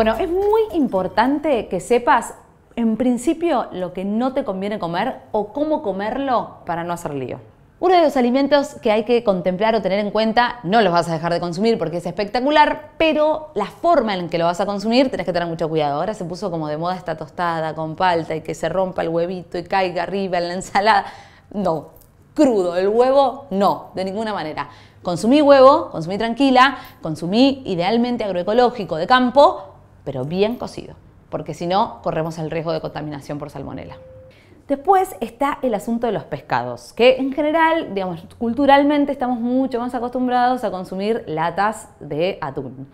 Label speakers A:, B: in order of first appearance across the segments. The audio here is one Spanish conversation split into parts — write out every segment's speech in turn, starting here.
A: Bueno, es muy importante que sepas en principio lo que no te conviene comer o cómo comerlo para no hacer lío. Uno de los alimentos que hay que contemplar o tener en cuenta, no los vas a dejar de consumir porque es espectacular, pero la forma en que lo vas a consumir tenés que tener mucho cuidado. Ahora se puso como de moda esta tostada con palta y que se rompa el huevito y caiga arriba en la ensalada. No, crudo, el huevo no, de ninguna manera. Consumí huevo, consumí tranquila, consumí idealmente agroecológico de campo, pero bien cocido, porque si no, corremos el riesgo de contaminación por salmonela. Después está el asunto de los pescados, que en general, digamos, culturalmente estamos mucho más acostumbrados a consumir latas de atún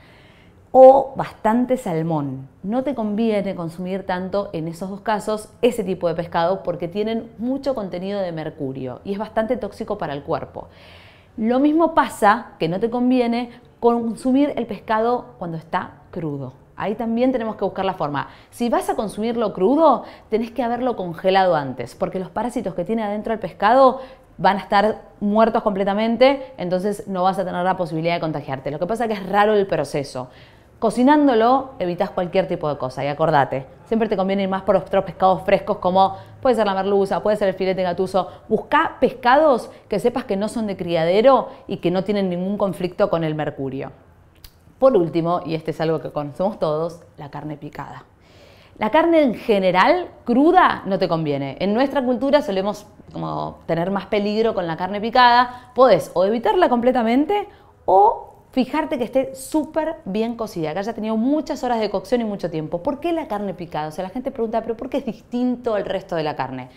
A: o bastante salmón. No te conviene consumir tanto en esos dos casos ese tipo de pescado porque tienen mucho contenido de mercurio y es bastante tóxico para el cuerpo. Lo mismo pasa, que no te conviene, consumir el pescado cuando está crudo Ahí también tenemos que buscar la forma. Si vas a consumirlo crudo, tenés que haberlo congelado antes, porque los parásitos que tiene adentro el pescado van a estar muertos completamente, entonces no vas a tener la posibilidad de contagiarte. Lo que pasa es que es raro el proceso. Cocinándolo evitas cualquier tipo de cosa y acordate, siempre te conviene ir más por otros pescados frescos como puede ser la merluza, puede ser el filete gatuso. Busca pescados que sepas que no son de criadero y que no tienen ningún conflicto con el mercurio. Por último, y este es algo que conocemos todos, la carne picada. La carne en general cruda no te conviene. En nuestra cultura solemos como tener más peligro con la carne picada. Puedes o evitarla completamente o fijarte que esté súper bien cocida, que haya tenido muchas horas de cocción y mucho tiempo. ¿Por qué la carne picada? O sea, la gente pregunta, pero ¿por qué es distinto al resto de la carne?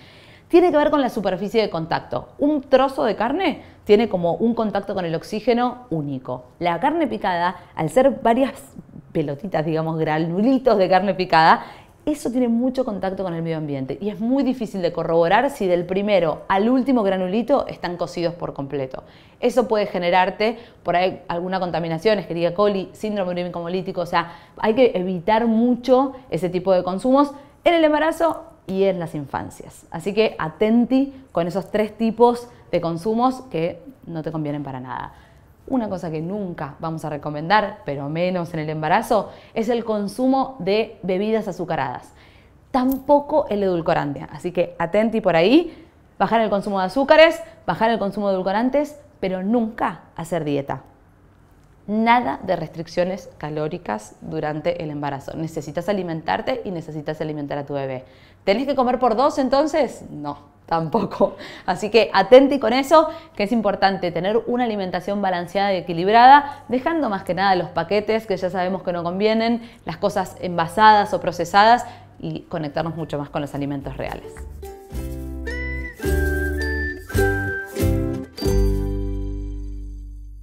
A: tiene que ver con la superficie de contacto. Un trozo de carne tiene como un contacto con el oxígeno único. La carne picada, al ser varias pelotitas, digamos, granulitos de carne picada, eso tiene mucho contacto con el medio ambiente y es muy difícil de corroborar si del primero al último granulito están cocidos por completo. Eso puede generarte por ahí alguna contaminación, Escherichia coli, síndrome urímico o sea, hay que evitar mucho ese tipo de consumos. En el embarazo y en las infancias. Así que atenti con esos tres tipos de consumos que no te convienen para nada. Una cosa que nunca vamos a recomendar, pero menos en el embarazo, es el consumo de bebidas azucaradas. Tampoco el edulcorante. Así que atenti por ahí, bajar el consumo de azúcares, bajar el consumo de edulcorantes, pero nunca hacer dieta nada de restricciones calóricas durante el embarazo. Necesitas alimentarte y necesitas alimentar a tu bebé. ¿Tenés que comer por dos entonces? No, tampoco. Así que atente con eso, que es importante tener una alimentación balanceada y equilibrada, dejando más que nada los paquetes que ya sabemos que no convienen, las cosas envasadas o procesadas y conectarnos mucho más con los alimentos reales.